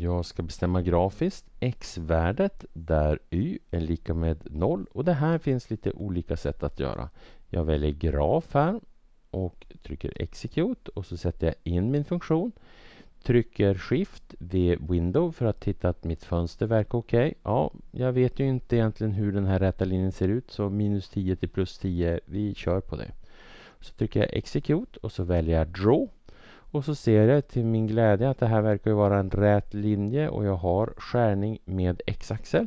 Jag ska bestämma grafiskt x-värdet där y är lika med 0 och det här finns lite olika sätt att göra. Jag väljer graf här och trycker execute och så sätter jag in min funktion. Trycker shift vid window för att titta att mitt fönster verkar okej. Okay. Ja, jag vet ju inte egentligen hur den här räta linjen ser ut så minus 10 till plus 10, vi kör på det. Så trycker jag execute och så väljer jag draw och så ser jag till min glädje att det här verkar ju vara en rät linje och jag har skärning med x-axel.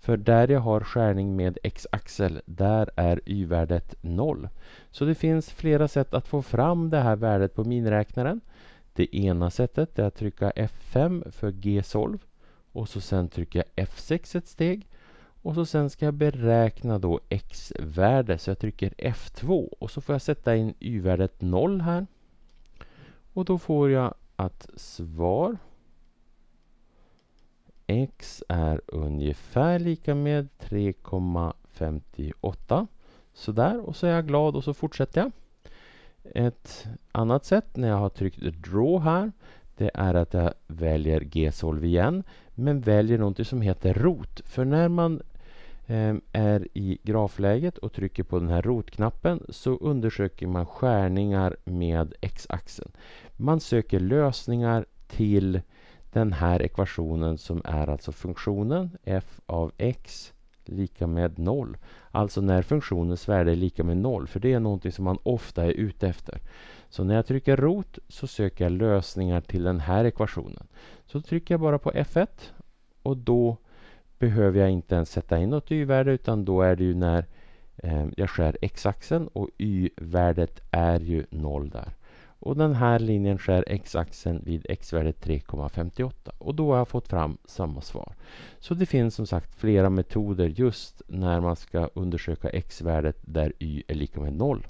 För där jag har skärning med x-axel, där är y-värdet 0. Så det finns flera sätt att få fram det här värdet på miniräknaren. Det ena sättet är att trycka F5 för G-solv och så sen trycker jag F6 ett steg och så sen ska jag beräkna då x-värde så jag trycker F2 och så får jag sätta in y-värdet 0 här och då får jag att svar x är ungefär lika med 3,58. Sådär, och så är jag glad och så fortsätter jag. Ett annat sätt när jag har tryckt draw här det är att jag väljer G-solv igen men väljer något som heter rot. För när man Ehm, är i grafläget och trycker på den här rotknappen så undersöker man skärningar med x-axeln. Man söker lösningar till den här ekvationen som är alltså funktionen f av x lika med 0. Alltså när funktionens värde är lika med 0, för det är någonting som man ofta är ute efter. Så när jag trycker rot så söker jag lösningar till den här ekvationen. Så trycker jag bara på F1 och då behöver jag inte ens sätta in något y-värde utan då är det ju när eh, jag skär x-axeln och y-värdet är ju 0 där. Och den här linjen skär x-axeln vid x-värdet 3,58 och då har jag fått fram samma svar. Så det finns som sagt flera metoder just när man ska undersöka x-värdet där y är lika med 0.